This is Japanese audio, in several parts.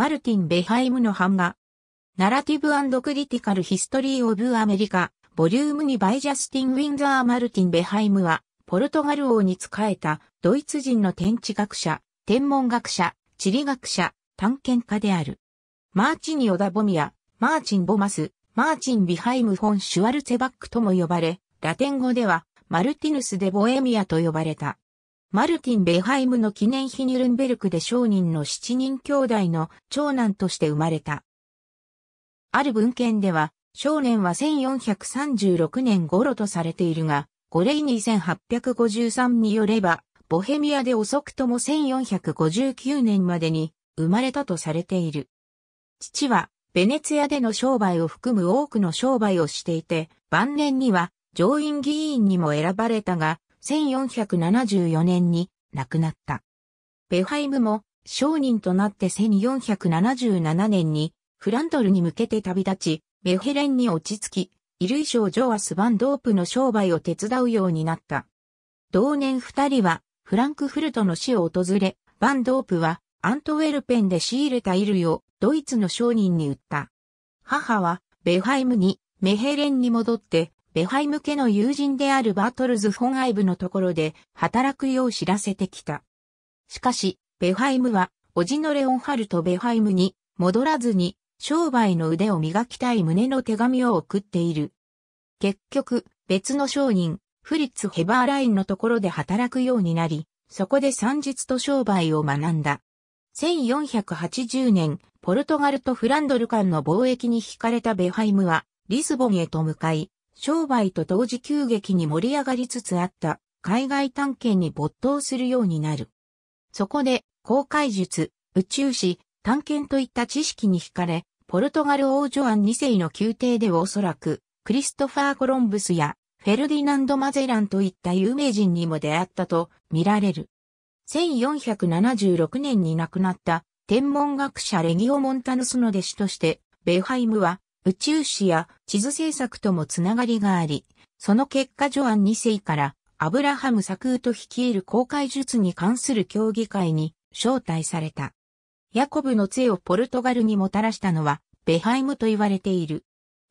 マルティン・ベハイムの版画。ナラティブクリティカル・ヒストリー・オブ・アメリカ、ボリューム2バイ・ジャスティン・ウィンザー・マルティン・ベハイムは、ポルトガル王に仕えたドイツ人の天地学者、天文学者、地理学者、探検家である。マーチン・ヨダ・ボミア、マーチン・ボマス、マーチン・ビハイム・フォン・シュワルツェバックとも呼ばれ、ラテン語ではマルティヌス・デ・ボエミアと呼ばれた。マルティン・ベハイムの記念碑ニュルンベルクで商人の七人兄弟の長男として生まれた。ある文献では、少年は1436年頃とされているが、ゴレイニー1853によれば、ボヘミアで遅くとも1459年までに生まれたとされている。父は、ベネツィアでの商売を含む多くの商売をしていて、晩年には上院議員にも選ばれたが、1474年に亡くなった。ベハイムも商人となって1477年にフランドルに向けて旅立ち、メヘレンに落ち着き、衣類商ジョアス・バンドープの商売を手伝うようになった。同年二人はフランクフルトの死を訪れ、バンドープはアントウェルペンで仕入れた衣類をドイツの商人に売った。母はベハイムにメヘレンに戻ってベハイ向けの友人であるバートルズ・フォン・アイブのところで働くよう知らせてきた。しかし、ベハイムは、おじのレオンハルト・ベハイムに戻らずに商売の腕を磨きたい旨の手紙を送っている。結局、別の商人、フリッツ・ヘバーラインのところで働くようになり、そこで算術と商売を学んだ。1480年、ポルトガルとフランドル間の貿易に惹かれたベハイムは、リスボンへと向かい、商売と同時急激に盛り上がりつつあった海外探検に没頭するようになる。そこで、航海術、宇宙史、探検といった知識に惹かれ、ポルトガル王女アン2世の宮廷ではおそらく、クリストファー・コロンブスやフェルディナンド・マゼランといった有名人にも出会ったと見られる。1476年に亡くなった天文学者レギオ・モンタヌスの弟子として、ベハイムは宇宙史や地図政策ともつながりがあり、その結果ジョアン2世からアブラハム・サクーと率いる公開術に関する協議会に招待された。ヤコブの杖をポルトガルにもたらしたのはベハイムと言われている。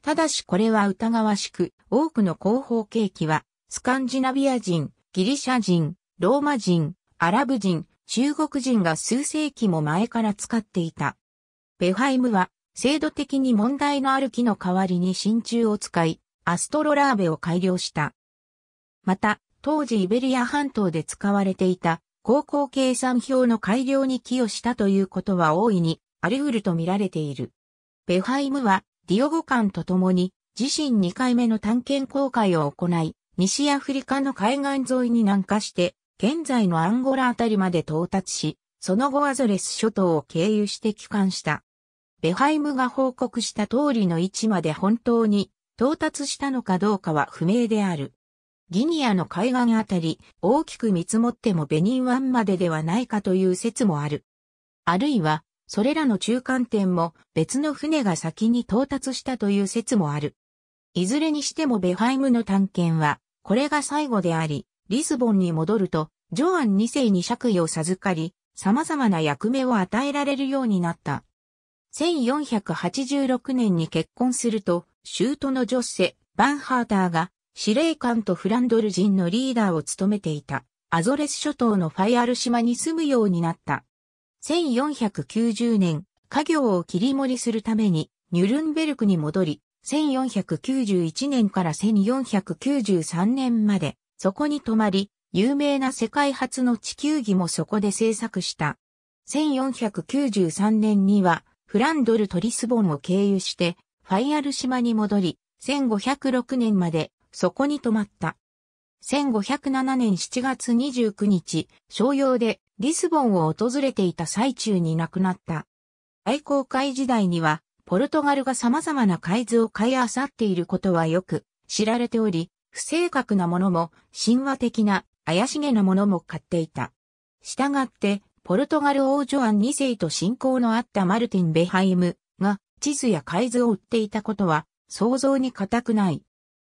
ただしこれは疑わしく、多くの広報契機は、スカンジナビア人、ギリシャ人、ローマ人、アラブ人、中国人が数世紀も前から使っていた。ベハイムは制度的に問題のある木の代わりに真鍮を使い、アストロラーベを改良した。また、当時イベリア半島で使われていた高校計算表の改良に寄与したということは大いにあり得ると見られている。ベハイムはディオゴ館と共に自身2回目の探検航海を行い、西アフリカの海岸沿いに南下して、現在のアンゴラあたりまで到達し、その後アゾレス諸島を経由して帰還した。ベハイムが報告した通りの位置まで本当に到達したのかどうかは不明である。ギニアの海岸あたり、大きく見積もってもベニン湾までではないかという説もある。あるいは、それらの中間点も別の船が先に到達したという説もある。いずれにしてもベハイムの探検は、これが最後であり、リスボンに戻ると、ジョアン2世に爵位を授かり、様々な役目を与えられるようになった。1486年に結婚すると、舅のジョッセ、バンハーターが司令官とフランドル人のリーダーを務めていた、アゾレス諸島のファイアル島に住むようになった。1490年、家業を切り盛りするために、ニュルンベルクに戻り、1491年から1493年まで、そこに泊まり、有名な世界初の地球儀もそこで制作した。1493年には、フランドルとリスボンを経由して、ファイアル島に戻り、1506年までそこに泊まった。1507年7月29日、商用でリスボンを訪れていた最中に亡くなった。愛好会時代には、ポルトガルが様々な海図を買い漁っていることはよく知られており、不正確なものも神話的な怪しげなものも買っていた。したがって、ポルトガル王女アン2世と親交のあったマルティン・ベハイムが地図や海図を売っていたことは想像に難くない。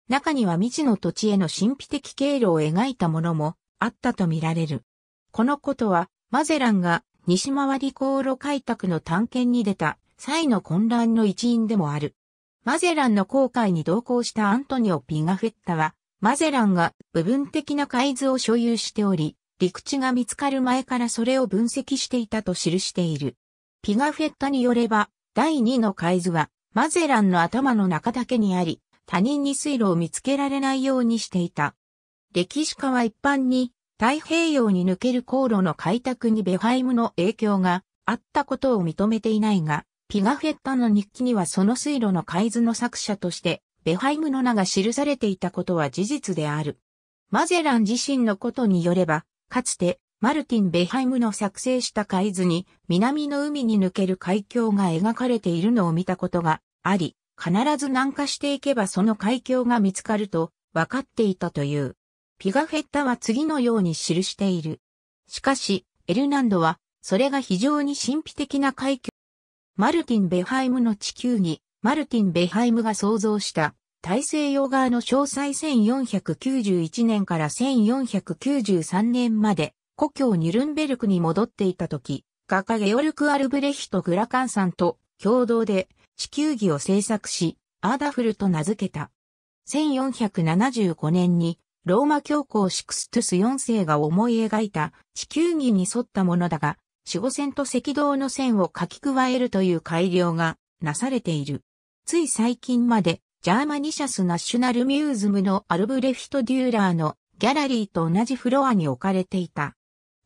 中には未知の土地への神秘的経路を描いたものもあったとみられる。このことはマゼランが西回り航路開拓の探検に出た際の混乱の一因でもある。マゼランの航海に同行したアントニオ・ピガフェッタは、マゼランが部分的な海図を所有しており、陸地が見つかる前からそれを分析していたと記している。ピガフェッタによれば、第2の海図は、マゼランの頭の中だけにあり、他人に水路を見つけられないようにしていた。歴史家は一般に、太平洋に抜ける航路の開拓にベハイムの影響があったことを認めていないが、ピガフェッタの日記にはその水路の海図の作者として、ベハイムの名が記されていたことは事実である。マゼラン自身のことによれば、かつてマルティン・ベハイムの作成した海図に南の海に抜ける海峡が描かれているのを見たことがあり、必ず南下していけばその海峡が見つかると分かっていたという。ピガフェッタは次のように記している。しかし、エルナンドは、それが非常に神秘的な海峡。マルティン・ベハイムの地球に、マルティン・ベハイムが創造した大西洋側の詳細1491年から1493年まで、故郷ニュルンベルクに戻っていた時、画家ゲオルク・アルブレヒト・グラカンさんと共同で地球儀を制作し、アーダフルと名付けた。1475年にローマ教皇シクストゥス4世が思い描いた地球儀に沿ったものだが、四五線と赤道の線を書き加えるという改良がなされている。つい最近までジャーマニシャス・ナッシュナル・ミューズムのアルブレヒト・デューラーのギャラリーと同じフロアに置かれていた。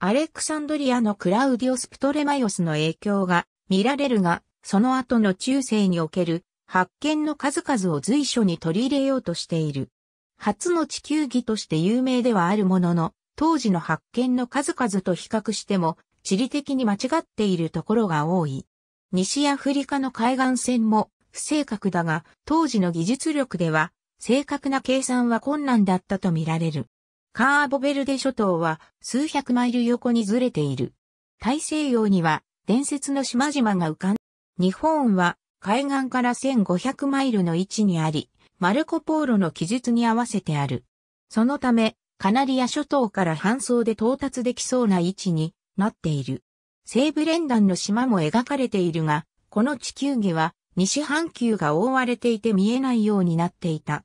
アレクサンドリアのクラウディオス・プトレマイオスの影響が見られるが、その後の中世における発見の数々を随所に取り入れようとしている。初の地球儀として有名ではあるものの、当時の発見の数々と比較しても、地理的に間違っているところが多い。西アフリカの海岸線も不正確だが、当時の技術力では、正確な計算は困難だったとみられる。カーボベルデ諸島は数百マイル横にずれている。大西洋には伝説の島々が浮かん。日本は海岸から1500マイルの位置にあり、マルコポーロの記述に合わせてある。そのため、カナリア諸島から搬送で到達できそうな位置になっている。西部連弾の島も描かれているが、この地球儀は西半球が覆われていて見えないようになっていた。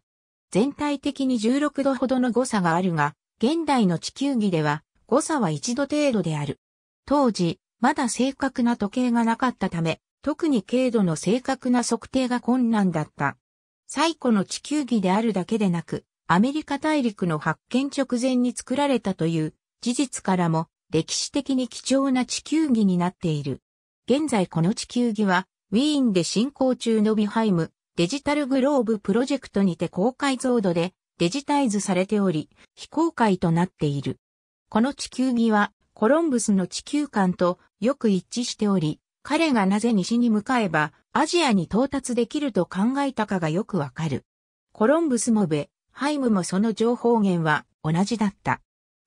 全体的に16度ほどの誤差があるが、現代の地球儀では誤差は1度程度である。当時、まだ正確な時計がなかったため、特に経度の正確な測定が困難だった。最古の地球儀であるだけでなく、アメリカ大陸の発見直前に作られたという事実からも歴史的に貴重な地球儀になっている。現在この地球儀はウィーンで進行中のビハイムデジタルグローブプロジェクトにて高解像度でデジタイズされており、非公開となっている。この地球儀はコロンブスの地球観とよく一致しており、彼がなぜ西に向かえばアジアに到達できると考えたかがよくわかる。コロンブスもベ、ハイムもその情報源は同じだった。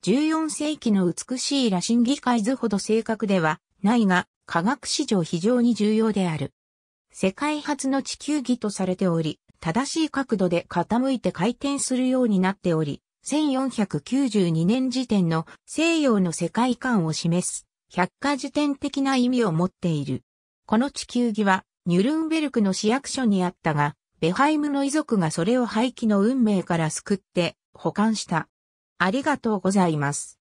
14世紀の美しい羅針議会図ほど正確ではないが、科学史上非常に重要である。世界初の地球儀とされており、正しい角度で傾いて回転するようになっており、1492年時点の西洋の世界観を示す百科事典的な意味を持っている。この地球儀はニュルンベルクの市役所にあったが、ベハイムの遺族がそれを廃棄の運命から救って保管した。ありがとうございます。